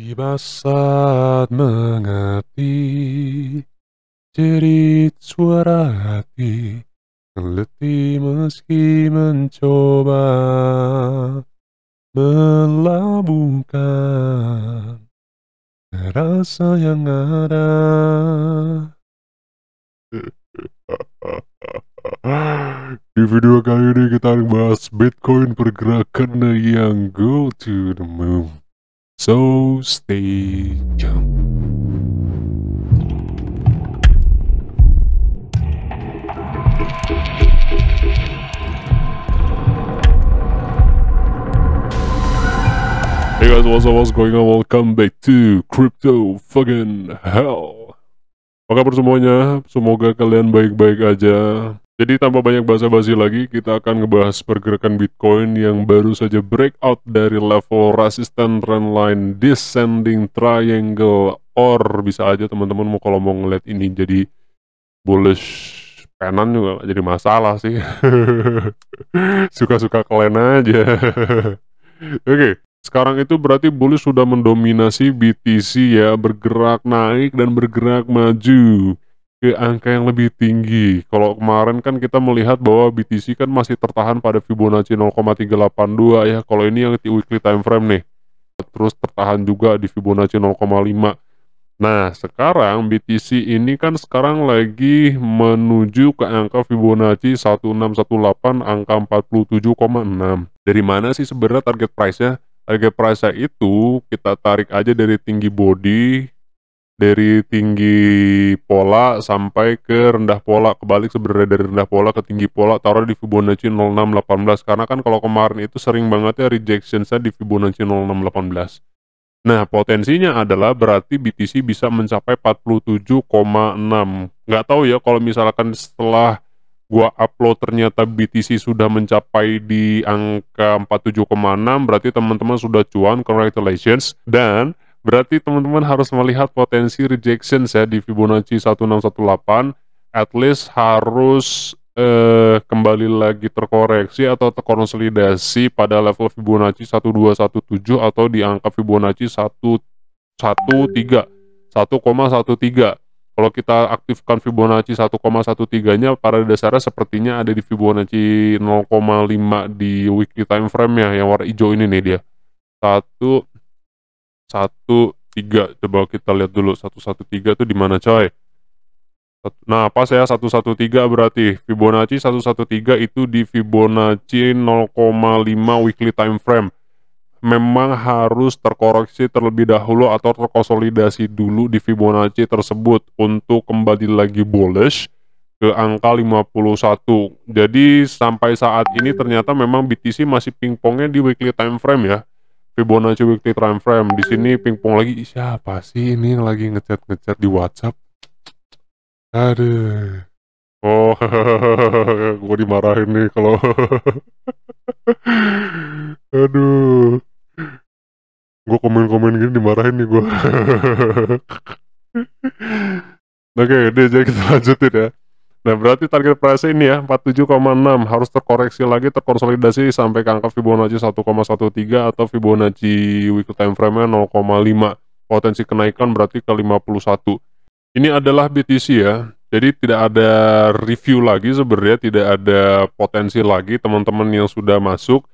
Tiba saat mengerti Jadi suara hati Letih meski mencoba melabuhkan Rasa yang ada Di video kali ini kita akan bahas Bitcoin pergerakan yang go to the moon So stay young. Hey guys, what's up, what's going on? Welcome back to Crypto Fucking Hell Apa kabar semuanya? Semoga kalian baik-baik aja Jadi tanpa banyak basa-basi lagi, kita akan ngebahas pergerakan Bitcoin yang baru saja breakout dari level resistant trendline descending triangle or bisa aja teman-teman mau kalau mau ngeliat ini jadi bullish penan juga gak jadi masalah sih. Suka-suka kalian aja. Oke. okay. Sekarang itu berarti bullish sudah mendominasi BTC ya, bergerak naik dan bergerak maju ke angka yang lebih tinggi. Kalau kemarin kan kita melihat bahwa BTC kan masih tertahan pada Fibonacci 0,382 ya. Kalau ini yang di weekly time frame nih. Terus tertahan juga di Fibonacci 0,5. Nah, sekarang BTC ini kan sekarang lagi menuju ke angka Fibonacci 1618 angka 47,6. Dari mana sih sebenarnya target price-nya? Target price-nya itu kita tarik aja dari tinggi body dari tinggi pola sampai ke rendah pola kebalik sebenarnya dari rendah pola ke tinggi pola taruh di Fibonacci 0618 karena kan kalau kemarin itu sering banget ya rejection saya di Fibonacci 0618 nah potensinya adalah berarti BTC bisa mencapai 47,6 nggak tahu ya kalau misalkan setelah gua upload ternyata BTC sudah mencapai di angka 47,6 berarti teman-teman sudah cuan congratulations dan Berarti teman-teman harus melihat potensi rejection ya di Fibonacci 1618 at least harus eh, kembali lagi terkoreksi atau terkonsolidasi pada level Fibonacci 1217 atau di angka Fibonacci 113 1,13. Kalau kita aktifkan Fibonacci 1,13-nya pada dasarnya sepertinya ada di Fibonacci 0,5 di weekly time frame ya yang warna hijau ini nih dia. 1 satu tiga coba kita lihat dulu satu satu tiga tuh di mana coy Nah, pas ya 113 berarti Fibonacci 113 itu di Fibonacci 0,5 weekly time frame. Memang harus terkoreksi terlebih dahulu atau terkonsolidasi dulu di Fibonacci tersebut untuk kembali lagi bullish ke angka 51. Jadi sampai saat ini ternyata memang BTC masih pingpongnya di weekly time frame ya. Fibonacci Weekly Time Frame. Di sini pingpong lagi siapa sih ini lagi ngechat ngechat di WhatsApp? Aduh. Oh, gue dimarahin nih kalau. Aduh. Gue komen-komen gini dimarahin nih gue. Oke, okay, deh, jadi kita lanjutin ya. Nah berarti target price ini ya 47,6 harus terkoreksi lagi terkonsolidasi sampai ke angka Fibonacci 1,13 atau Fibonacci weekly time frame-nya 0,5 potensi kenaikan berarti ke 51 ini adalah BTC ya jadi tidak ada review lagi sebenarnya tidak ada potensi lagi teman-teman yang sudah masuk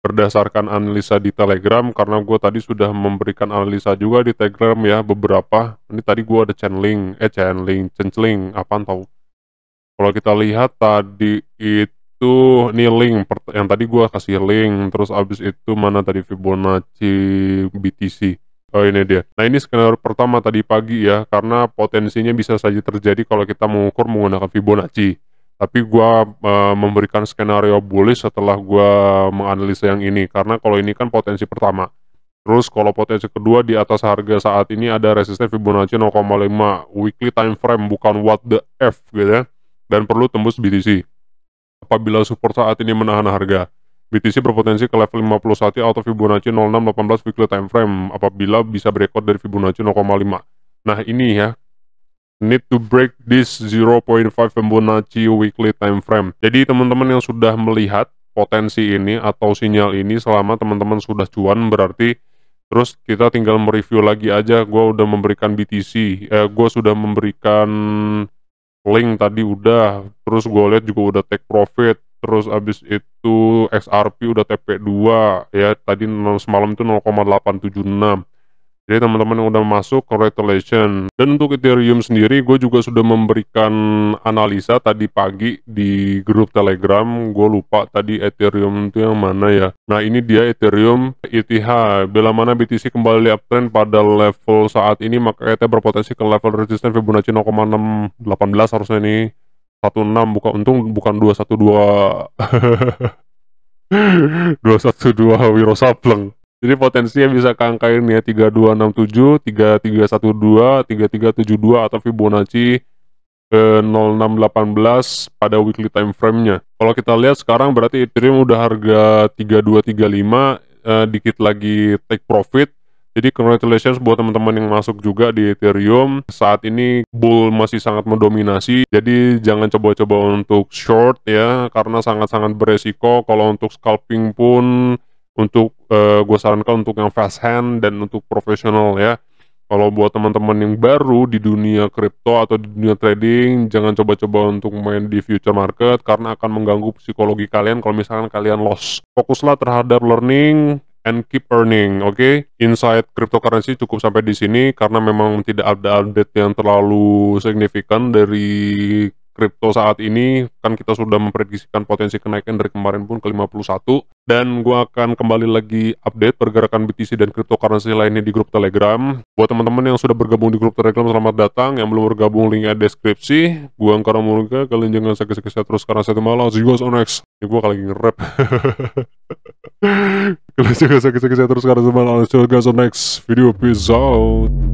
berdasarkan analisa di Telegram karena gue tadi sudah memberikan analisa juga di Telegram ya beberapa ini tadi gue ada channeling eh channeling channeling apa tau kalau kita lihat tadi itu ini link yang tadi gua kasih link terus abis itu mana tadi Fibonacci BTC. Oh ini dia. Nah ini skenario pertama tadi pagi ya karena potensinya bisa saja terjadi kalau kita mengukur menggunakan Fibonacci. Tapi gue uh, memberikan skenario bullish setelah gue menganalisa yang ini karena kalau ini kan potensi pertama. Terus kalau potensi kedua di atas harga saat ini ada resisten Fibonacci 0,5 weekly time frame bukan what the f gitu ya dan perlu tembus BTC. Apabila support saat ini menahan harga, BTC berpotensi ke level 51 atau Fibonacci 0618 weekly time frame apabila bisa breakout dari Fibonacci 0,5. Nah, ini ya need to break this 0.5 Fibonacci weekly time frame. Jadi teman-teman yang sudah melihat potensi ini atau sinyal ini selama teman-teman sudah cuan berarti terus kita tinggal mereview lagi aja gue udah memberikan BTC eh, gue sudah memberikan link tadi udah terus gue lihat juga udah take profit terus abis itu XRP udah TP2 ya tadi semalam itu 0,876 jadi teman-teman yang udah masuk, congratulations. Dan untuk Ethereum sendiri, gue juga sudah memberikan analisa tadi pagi di grup Telegram. Gue lupa tadi Ethereum itu yang mana ya. Nah ini dia Ethereum ETH. Bila mana BTC kembali uptrend pada level saat ini, maka ETH berpotensi ke level resistance Fibonacci 0,618 harusnya ini. 16 buka untung bukan 212 212 Wiro Sableng jadi potensinya bisa kangkain ya 3267, 3312, 3372 atau Fibonacci eh, 0618 pada weekly time frame-nya. Kalau kita lihat sekarang berarti Ethereum udah harga 3235, eh, dikit lagi take profit. Jadi congratulations buat teman-teman yang masuk juga di Ethereum. Saat ini bull masih sangat mendominasi. Jadi jangan coba-coba untuk short ya karena sangat-sangat beresiko kalau untuk scalping pun untuk uh, eh, gue sarankan untuk yang fast hand dan untuk profesional ya kalau buat teman-teman yang baru di dunia kripto atau di dunia trading jangan coba-coba untuk main di future market karena akan mengganggu psikologi kalian kalau misalkan kalian loss fokuslah terhadap learning and keep earning oke okay? insight cryptocurrency cukup sampai di sini karena memang tidak ada update yang terlalu signifikan dari kripto saat ini kan kita sudah memprediksikan potensi kenaikan dari kemarin pun ke 51 dan gua akan kembali lagi update pergerakan BTC dan cryptocurrency lainnya di grup Telegram. Buat teman-teman yang sudah bergabung di grup Telegram selamat datang, yang belum bergabung linknya deskripsi. Gua Angkara Murga, kalian jangan sakit-sakit terus karena saya malam see you guys on next. Ini gua kali nge-rap. kalian jangan sakit-sakit terus karena saya malah see you guys on next video peace out.